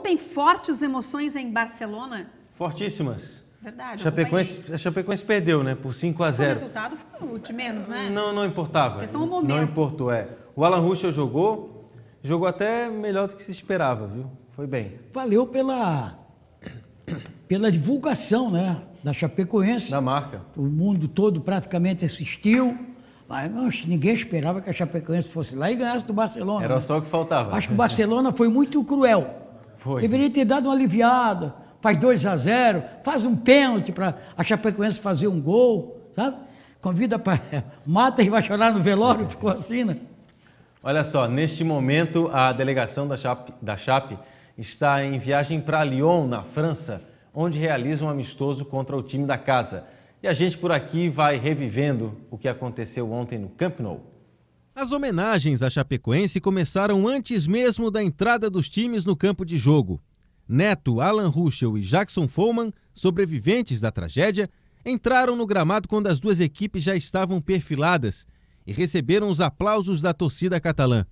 Ontem, fortes emoções em Barcelona. Fortíssimas. Verdade. Chapecoense, a Chapecoense perdeu, né? Por 5 a 0 O resultado foi um de menos, né? Não, não importava. A questão é o momento. Não importou, é. O Alan Russo jogou, jogou até melhor do que se esperava, viu? Foi bem. Valeu pela, pela divulgação, né? Da Chapecoense. Da marca. O mundo todo praticamente assistiu. Mas não, ninguém esperava que a Chapecoense fosse lá e ganhasse do Barcelona. Era né? só o que faltava. Acho que o Barcelona foi muito cruel foi. Deveria ter dado uma aliviada. Faz 2 a 0 faz um pênalti para a Chapecoense fazer um gol, sabe? Convida para. Mata e vai chorar no velório, ficou assim, né? Olha só, neste momento a delegação da Chape, da Chape está em viagem para Lyon, na França, onde realiza um amistoso contra o time da casa. E a gente por aqui vai revivendo o que aconteceu ontem no Camp Nou. As homenagens à Chapecoense começaram antes mesmo da entrada dos times no campo de jogo. Neto, Alan Ruschel e Jackson Foman, sobreviventes da tragédia, entraram no gramado quando as duas equipes já estavam perfiladas e receberam os aplausos da torcida catalã.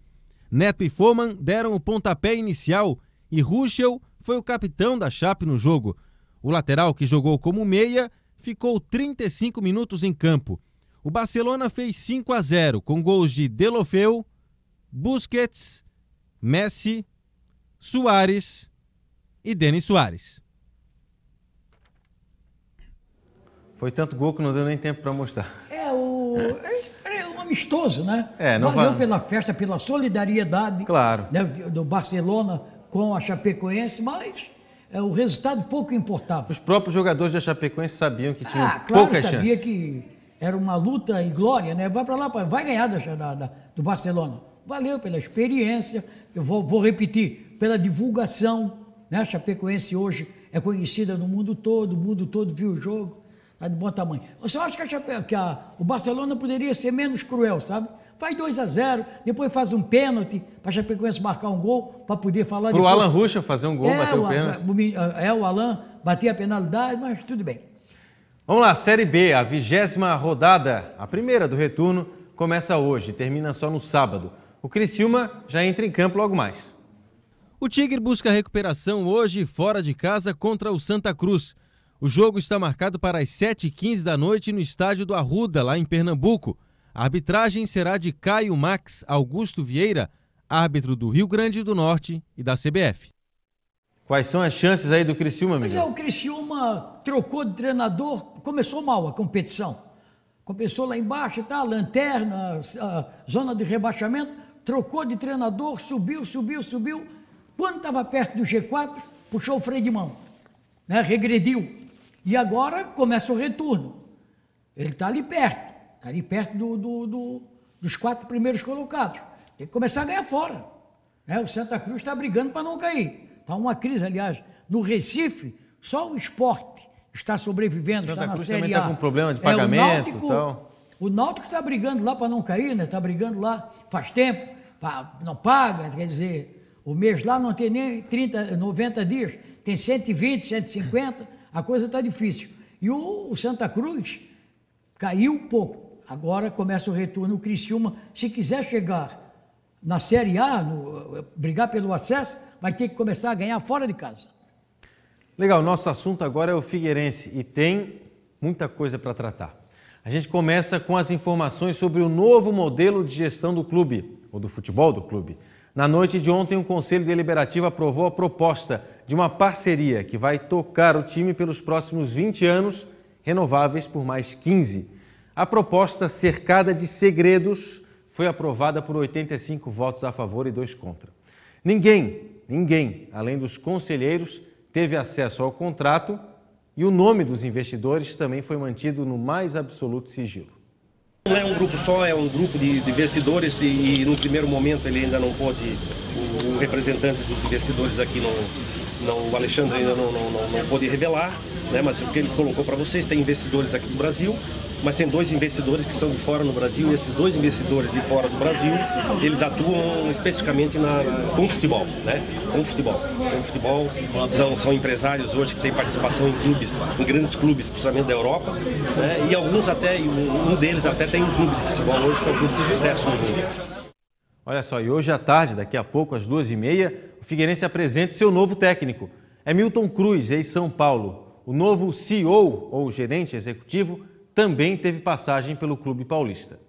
Neto e Foman deram o pontapé inicial e Ruschel foi o capitão da Chape no jogo. O lateral, que jogou como meia, ficou 35 minutos em campo. O Barcelona fez 5 a 0 com gols de Delofeu, Busquets, Messi, Suárez e Denis Soares. Foi tanto gol que não deu nem tempo para mostrar. É, o... É, é, é um amistoso, né? É, não Valeu vai... pela festa, pela solidariedade claro. Né, do Barcelona com a Chapecoense, mas é, o resultado pouco importava. Os próprios jogadores da Chapecoense sabiam que tinham ah, claro, sabia que era uma luta em glória, né? Vai para lá, vai ganhar da, da, do Barcelona. Valeu pela experiência, eu vou, vou repetir, pela divulgação. Né? A Chapecoense hoje é conhecida no mundo todo, o mundo todo viu o jogo, está de bom tamanho. Você acha que, a Chape, que a, o Barcelona poderia ser menos cruel, sabe? Faz 2 a 0 depois faz um pênalti para a Chapecoense marcar um gol, para poder falar... Para o Alan Ruxa fazer um gol, é, bater o, o pênalti. É, é, o Alan bater a penalidade, mas tudo bem. Vamos lá, Série B, a vigésima rodada, a primeira do retorno, começa hoje e termina só no sábado. O Criciúma já entra em campo logo mais. O Tigre busca recuperação hoje fora de casa contra o Santa Cruz. O jogo está marcado para as 7h15 da noite no estádio do Arruda, lá em Pernambuco. A arbitragem será de Caio Max Augusto Vieira, árbitro do Rio Grande do Norte e da CBF. Quais são as chances aí do Criciúma, Miguel? Mas é, o Criciúma trocou de treinador, começou mal a competição. Começou lá embaixo, tá? Lanterna, zona de rebaixamento, trocou de treinador, subiu, subiu, subiu. Quando estava perto do G4, puxou o freio de mão, né? regrediu. E agora começa o retorno. Ele está ali perto, está ali perto do, do, do, dos quatro primeiros colocados. Tem que começar a ganhar fora. Né? O Santa Cruz está brigando para não cair. Há uma crise, aliás, no Recife, só o esporte está sobrevivendo, Santa está na Cruz Série tá A. está com problema de pagamento, é, o Náutico, então. O Náutico está brigando lá para não cair, né? Está brigando lá faz tempo, pra, não paga, quer dizer, o mês lá não tem nem 30, 90 dias, tem 120, 150, a coisa está difícil. E o, o Santa Cruz caiu um pouco. Agora começa o retorno. O Criciúma, se quiser chegar na Série A, no, eh, brigar pelo acesso, vai ter que começar a ganhar fora de casa. Legal, nosso assunto agora é o Figueirense e tem muita coisa para tratar. A gente começa com as informações sobre o novo modelo de gestão do clube, ou do futebol do clube. Na noite de ontem, o Conselho Deliberativo aprovou a proposta de uma parceria que vai tocar o time pelos próximos 20 anos, renováveis por mais 15. A proposta, cercada de segredos, foi aprovada por 85 votos a favor e dois contra. Ninguém, ninguém, além dos conselheiros, teve acesso ao contrato e o nome dos investidores também foi mantido no mais absoluto sigilo. Não é um grupo só, é um grupo de, investidores e, e, no primeiro momento ele ainda não pode, o, o representante dos investidores aqui não, não, o Alexandre ainda não, não, não, não pôde revelar, né, mas o que ele colocou para vocês, tem investidores aqui no Brasil, mas tem dois investidores que são de fora no Brasil e esses dois investidores de fora do Brasil, eles atuam especificamente na, com futebol, né? Com futebol. Com futebol são, são empresários hoje que têm participação em clubes, em grandes clubes, principalmente da Europa, né? e alguns até, um deles até tem um clube de futebol hoje que é um clube de sucesso no mundo. Olha só, e hoje à tarde, daqui a pouco, às duas e meia, o Figueirense apresenta seu novo técnico. É Milton Cruz, ex-São Paulo. O novo CEO, ou gerente executivo, também teve passagem pelo clube paulista.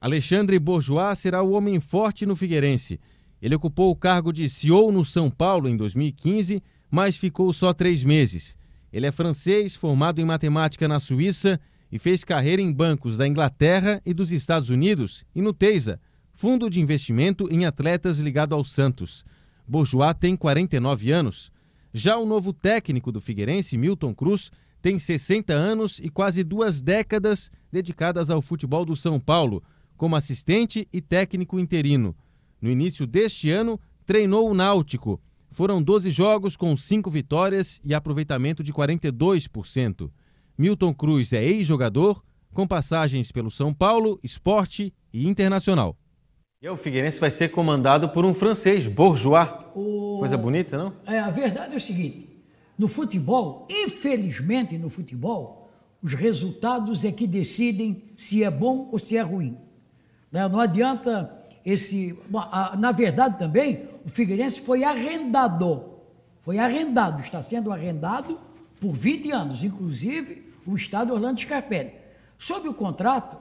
Alexandre Bourgeois será o homem forte no Figueirense. Ele ocupou o cargo de CEO no São Paulo em 2015, mas ficou só três meses. Ele é francês, formado em matemática na Suíça e fez carreira em bancos da Inglaterra e dos Estados Unidos e no Teisa, fundo de investimento em atletas ligado ao Santos. Bourgeois tem 49 anos. Já o novo técnico do Figueirense, Milton Cruz, tem 60 anos e quase duas décadas dedicadas ao futebol do São Paulo, como assistente e técnico interino. No início deste ano, treinou o Náutico. Foram 12 jogos com 5 vitórias e aproveitamento de 42%. Milton Cruz é ex-jogador, com passagens pelo São Paulo, Esporte e Internacional. E o Figueirense vai ser comandado por um francês, Bourgeois. O... Coisa bonita, não? É, a verdade é o seguinte: no futebol, infelizmente no futebol, os resultados é que decidem se é bom ou se é ruim. Né? Não adianta esse. Na verdade, também, o Figueirense foi arrendado. Foi arrendado, está sendo arrendado por 20 anos, inclusive o Estado Orlando Scarpelli. Sobre o contrato,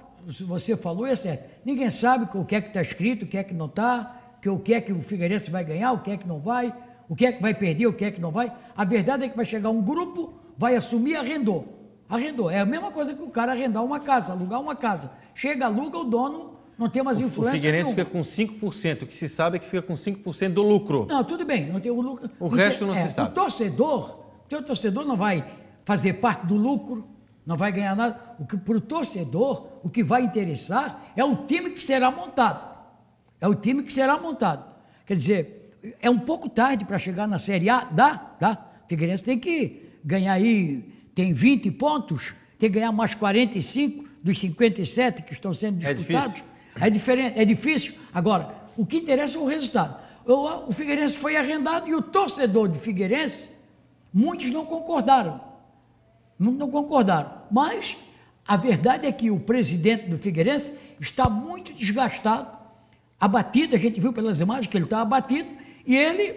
você falou, é certo. Ninguém sabe o que é que está escrito, o que é que não está, o que é que o Figueirense vai ganhar, o que é que não vai o que é que vai perder, o que é que não vai. A verdade é que vai chegar um grupo, vai assumir, arrendou. Arrendou. É a mesma coisa que o cara arrendar uma casa, alugar uma casa. Chega, aluga, o dono não tem mais influência. O Figueirense fica com 5%. O que se sabe é que fica com 5% do lucro. Não, tudo bem. Não tem o lucro. O é, não resto tem, não é, se sabe. O torcedor, o torcedor não vai fazer parte do lucro, não vai ganhar nada. O que para o torcedor, o que vai interessar é o time que será montado. É o time que será montado. Quer dizer, é um pouco tarde para chegar na Série A, dá, O Figueirense tem que ganhar aí, tem 20 pontos, tem que ganhar mais 45 dos 57 que estão sendo é disputados. É, é diferente, é difícil. Agora, o que interessa é o resultado. O, o Figueirense foi arrendado e o torcedor de Figueirense, muitos não concordaram. não concordaram. Mas a verdade é que o presidente do Figueirense está muito desgastado, abatido, a gente viu pelas imagens que ele está abatido, e ele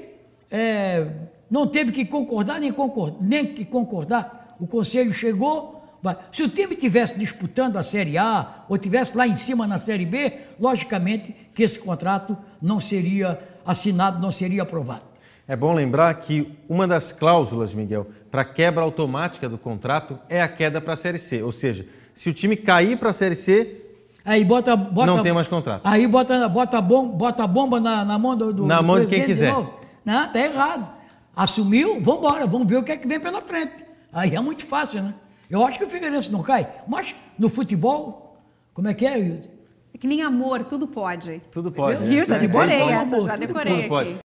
é, não teve que concordar nem, nem que concordar. O conselho chegou. Vai. Se o time tivesse disputando a Série A ou tivesse lá em cima na Série B, logicamente que esse contrato não seria assinado, não seria aprovado. É bom lembrar que uma das cláusulas, Miguel, para quebra automática do contrato é a queda para a Série C. Ou seja, se o time cair para a Série C, Aí bota, bota não tem mais contrato. Aí bota, bota, bom, bota a bomba na, na mão do, do Na do mão de quem quiser. De não, tá errado. Assumiu, vamos embora, vamos ver o que é que vem pela frente. Aí é muito fácil, né? Eu acho que o Figueirense não cai, mas no futebol, como é que é, Hilde? É que nem amor, tudo pode. Tudo pode. Né? Viu? Já é, decorei é, é essa, já decorei tudo, tudo aqui. Pode.